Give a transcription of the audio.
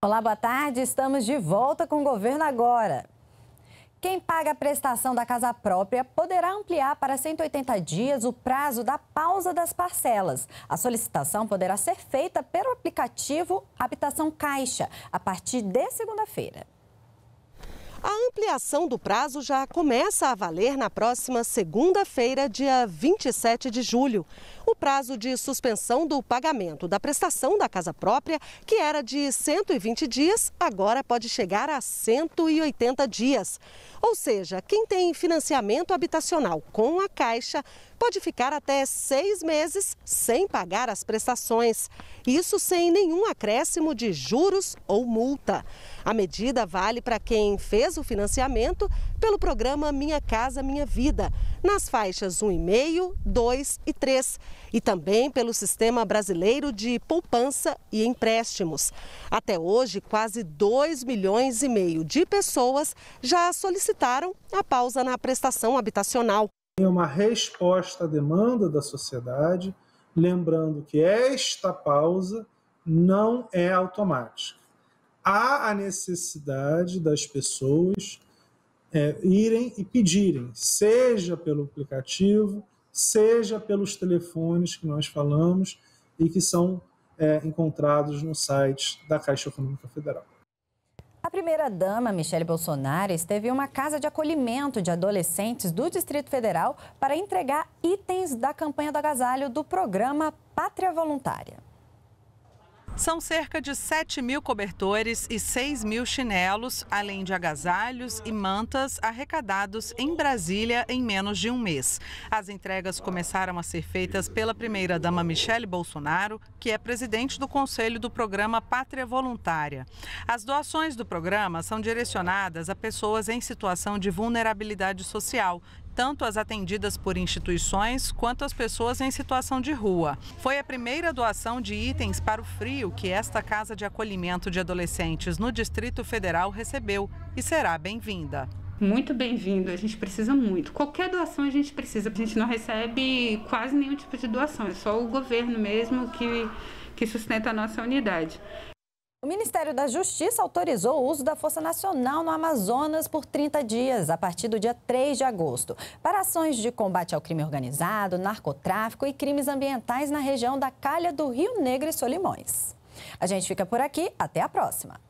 Olá, boa tarde. Estamos de volta com o Governo Agora. Quem paga a prestação da casa própria poderá ampliar para 180 dias o prazo da pausa das parcelas. A solicitação poderá ser feita pelo aplicativo Habitação Caixa a partir de segunda-feira. A ampliação do prazo já começa a valer na próxima segunda-feira, dia 27 de julho. O prazo de suspensão do pagamento da prestação da casa própria, que era de 120 dias, agora pode chegar a 180 dias. Ou seja, quem tem financiamento habitacional com a Caixa pode ficar até seis meses sem pagar as prestações. Isso sem nenhum acréscimo de juros ou multa. A medida vale para quem fez o financiamento pelo programa Minha Casa Minha Vida, nas faixas 1,5, 2 e 3, e também pelo Sistema Brasileiro de Poupança e Empréstimos. Até hoje, quase 2 milhões e meio de pessoas já solicitaram a pausa na prestação habitacional é uma resposta à demanda da sociedade, lembrando que esta pausa não é automática. Há a necessidade das pessoas é, irem e pedirem, seja pelo aplicativo, seja pelos telefones que nós falamos e que são é, encontrados no site da Caixa Econômica Federal. A primeira-dama, Michele Bolsonaro, esteve em uma casa de acolhimento de adolescentes do Distrito Federal para entregar itens da campanha do agasalho do programa Pátria Voluntária. São cerca de 7 mil cobertores e 6 mil chinelos, além de agasalhos e mantas arrecadados em Brasília em menos de um mês. As entregas começaram a ser feitas pela primeira-dama Michele Bolsonaro, que é presidente do Conselho do Programa Pátria Voluntária. As doações do programa são direcionadas a pessoas em situação de vulnerabilidade social tanto as atendidas por instituições quanto as pessoas em situação de rua. Foi a primeira doação de itens para o frio que esta casa de acolhimento de adolescentes no Distrito Federal recebeu e será bem-vinda muito bem-vindo. A gente precisa muito. Qualquer doação a gente precisa. A gente não recebe quase nenhum tipo de doação. É só o governo mesmo que, que sustenta a nossa unidade. O Ministério da Justiça autorizou o uso da Força Nacional no Amazonas por 30 dias, a partir do dia 3 de agosto, para ações de combate ao crime organizado, narcotráfico e crimes ambientais na região da Calha do Rio Negro e Solimões. A gente fica por aqui, até a próxima!